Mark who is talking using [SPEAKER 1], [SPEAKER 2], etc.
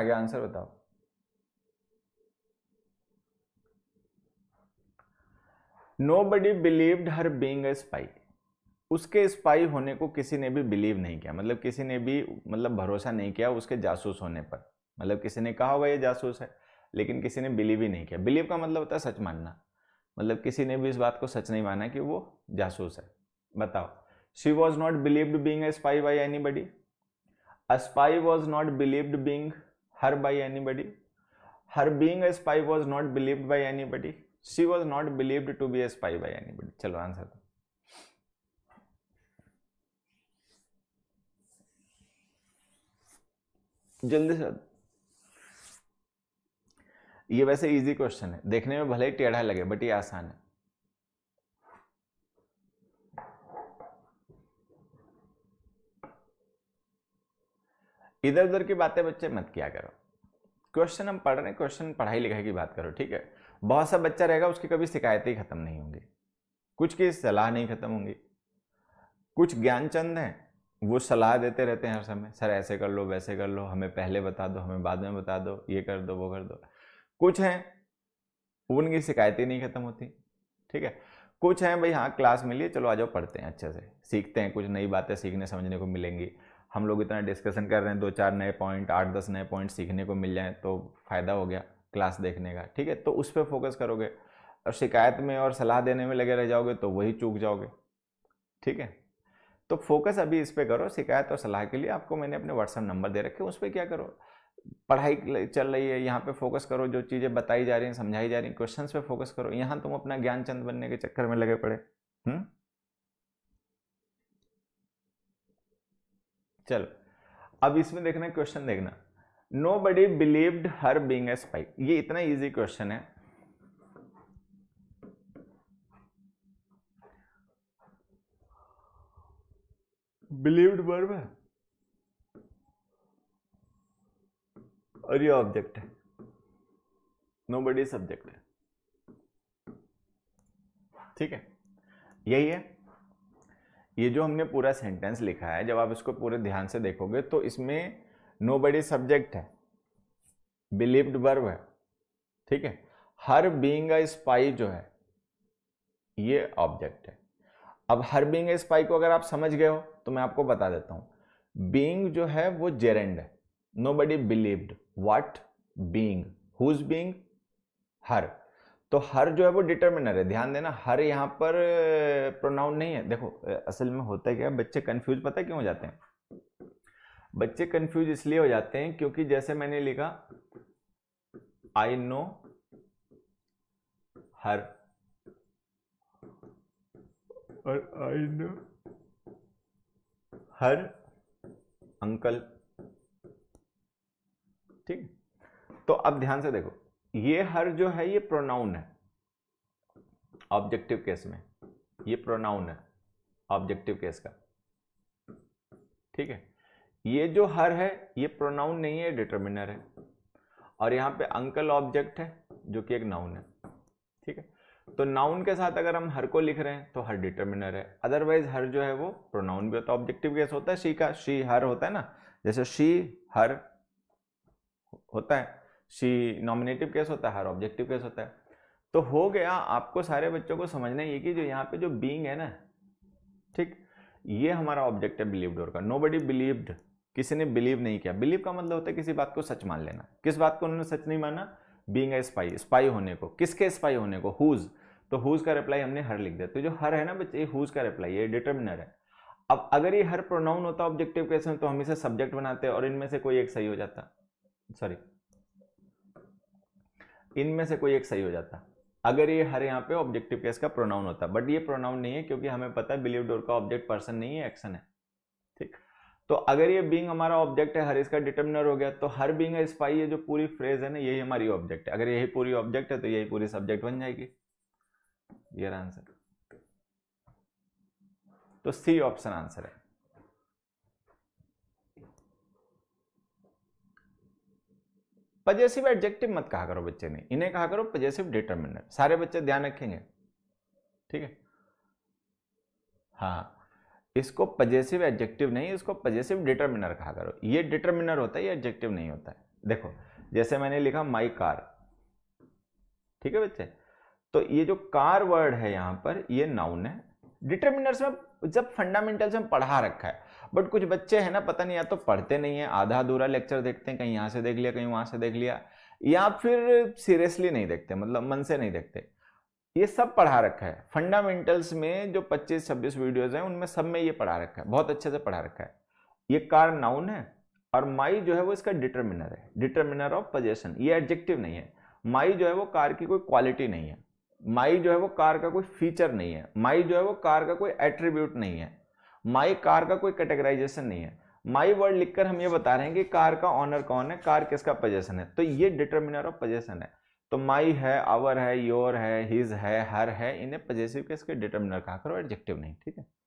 [SPEAKER 1] आगे आंसर बताओ nobody believed her being a spy उसके स्पाई होने को किसी ने भी बिलीव नहीं किया मतलब किसी ने भी मतलब भरोसा नहीं किया उसके जासूस होने पर मतलब किसी ने कहा होगा ये जासूस है लेकिन किसी ने बिलीव ही नहीं किया बिलीव का मतलब होता है सच मानना मतलब किसी ने भी इस बात को सच नहीं माना कि वो जासूस है बताओ she was not believed being a spy by anybody a spy was not believed being her by anybody. Her being a spy was not believed by anybody. She was not believed to be a spy by anybody. chalo answer दो जल्दी से ये वैसे easy question है देखने में भले ही टेढ़ा लगे बट ये आसान है इधर उधर की बातें बच्चे मत किया करो क्वेश्चन हम पढ़ रहे हैं क्वेश्चन पढ़ाई लिखाई की बात करो ठीक है बहुत सा बच्चा रहेगा उसकी कभी शिकायतें खत्म नहीं होंगी कुछ की सलाह नहीं खत्म होंगी कुछ ज्ञानचंद हैं वो सलाह देते रहते हैं हर समय सर ऐसे कर लो वैसे कर लो हमें पहले बता दो हमें बाद में बता दो ये कर दो वो कर दो कुछ हैं उनकी शिकायतें नहीं खत्म होती ठीक है कुछ हैं भाई हाँ क्लास मिली चलो आ जाओ पढ़ते हैं अच्छे से सीखते हैं कुछ नई बातें सीखने समझने को मिलेंगी हम लोग इतना डिस्कशन कर रहे हैं दो चार नए पॉइंट आठ दस नए पॉइंट सीखने को मिल जाएँ तो फ़ायदा हो गया क्लास देखने का ठीक है तो उस पर फोकस करोगे और शिकायत में और सलाह देने में लगे रह जाओगे तो वही चूक जाओगे ठीक है तो फोकस अभी इस पर करो शिकायत और सलाह के लिए आपको मैंने अपने व्हाट्सअप नंबर दे रखे उस पर क्या करो पढ़ाई चल रही है यहाँ पे फोकस करो जो चीज़ें बताई जा रही हैं समझाई जा रही हैं क्वेश्चंस पे फोकस करो यहाँ तुम अपना ज्ञानचंद बनने के चक्कर में लगे पड़े हुँ? हम्म? चलो अब इसमें देखना क्वेश्चन देखना nobody believed her being a spy ये इतना ईजी क्वेश्चन है बिलीव्ड वर्ब है और ये ऑब्जेक्ट है नो बडी सब्जेक्ट है ठीक है यही है ये जो हमने पूरा सेंटेंस लिखा है जब आप इसको पूरे ध्यान से देखोगे तो इसमें नो बडी सब्जेक्ट है बिलीव्ड वर्ब है ठीक है हर बींग स्पाई जो है ये ऑब्जेक्ट है अब हर बींग स्पाई को अगर आप समझ गए हो तो मैं आपको बता देता हूं बींग जो है वो जेरेंड है nobody believed what being whose being her तो हर जो है वो डिटर्मिनर है ध्यान देना हर यहाँ पर प्रोनाउन नहीं है देखो असल में होता है क्या बच्चे कन्फ्यूज पता क्यों हो जाते हैं बच्चे कन्फ्यूज इसलिए हो जाते हैं क्योंकि जैसे मैंने लिखा आई नो हर और आई नो हर अंकल ठीक तो अब ध्यान से देखो ये हर जो है ये प्रोनाउन है ऑब्जेक्टिव केस में ये प्रोनाउन है ऑब्जेक्टिव केस का ठीक है ये जो हर है ये प्रोनाउन नहीं है डिटर्मिनर है और यहां पे अंकल ऑब्जेक्ट है जो कि एक नाउन है ठीक है तो नाउन के साथ अगर हम हर को लिख रहे हैं तो हर डिटर्मिनर है अदरवाइज हर जो है वो प्रोनाउन भी होता है ऑब्जेक्टिव केस होता है शी का शी हर होता है ना जैसे शी हर होता है सी नॉमिनेटिव केस होता है हर ऑब्जेक्टिव केस होता है तो हो गया आपको सारे बच्चों को समझना ये कि जो यहाँ पे जो बींग है ना ठीक ये हमारा ऑब्जेक्ट है बिलीव्ड और का नो बडी बिलीव्ड किसी ने बिलीव नहीं किया बिलीव का मतलब होता है किसी बात को सच मान लेना किस बात को उन्होंने सच नहीं माना बींग ए स्पाई स्पाई होने को किसके स्पाई होने को हुज तो हुज का रिप्लाई हमने हर लिख दिया तो जो हर है ना बच्चे हुज का रिप्लाई ये डिटर्मिनर है अब अगर ये हर प्रोनाउन होता ऑब्जेक्टिव केस में तो हम इसे सब्जेक्ट बनाते और इनमें से कोई एक सही हो जाता सॉरी इनमें से कोई एक सही हो जाता अगर ये हर यहाँ पे ऑब्जेक्टिव केस का प्रोनाउन होता बट ये प्रोनाउन नहीं है क्योंकि हमें पता है बिलीव डोर का ऑब्जेक्ट पर्सन नहीं है एक्शन है ठीक तो अगर ये बींग हमारा ऑब्जेक्ट है हर इसका डिटर्मिनर हो गया तो हर बींग स्पाई ये जो पूरी फ्रेज है ना यही हमारी ऑब्जेक्ट है अगर यही पूरी ऑब्जेक्ट है तो यही पूरी सब्जेक्ट बन जाएगी ये आंसर तो सी ऑप्शन आंसर है पजेसिव एडजेक्टिव मत कहा करो बच्चे ने इन्हें कहा करो पजेसिव डिटर्मिनर सारे बच्चे ध्यान रखेंगे ठीक है हाँ इसको पजेसिव एडजेक्टिव नहीं इसको पजेसिव डिटर्मिनर कहा करो ये डिटर्मिनर होता है ये एडजेक्टिव नहीं होता है देखो जैसे मैंने लिखा माई कार ठीक है बच्चे तो ये जो कार वर्ड है यहां पर ये नाउन है डिटर्मिनर्स में जब फंडामेंटल्स हम पढ़ा रखा है बट कुछ बच्चे हैं ना पता नहीं या तो पढ़ते नहीं है आधा अधूरा लेक्चर देखते हैं कहीं यहाँ से देख लिया कहीं वहाँ से देख लिया या फिर सीरियसली नहीं देखते मतलब मन से नहीं देखते ये सब पढ़ा रखा है फंडामेंटल्स में जो 25-26 वीडियोस हैं उनमें सब में ये पढ़ा रखा है बहुत अच्छे से पढ़ा रखा है ये कार नाउन है और माई जो है वो इसका डिटर्मिनर है डिटर्मिनर ऑफ पोजेशन ये एडजेक्टिव नहीं है माई जो है वो कार की कोई क्वालिटी नहीं है माई जो है वो कार का कोई फीचर नहीं है माई जो है वो कार का कोई एट्रीब्यूट नहीं है माई कार का कोई कैटेगराइजेशन नहीं है माई वर्ड लिखकर हम ये बता रहे हैं कि कार का ऑनर कौन है कार किसका पोजेशन है तो ये डिटर्मिनर ऑफ पोजेशन है तो माई है आवर है योर है हिज है हर है इन्हें पजेसिव के इसके डिटर्मिनर कहा करो एडजेक्टिव नहीं ठीक है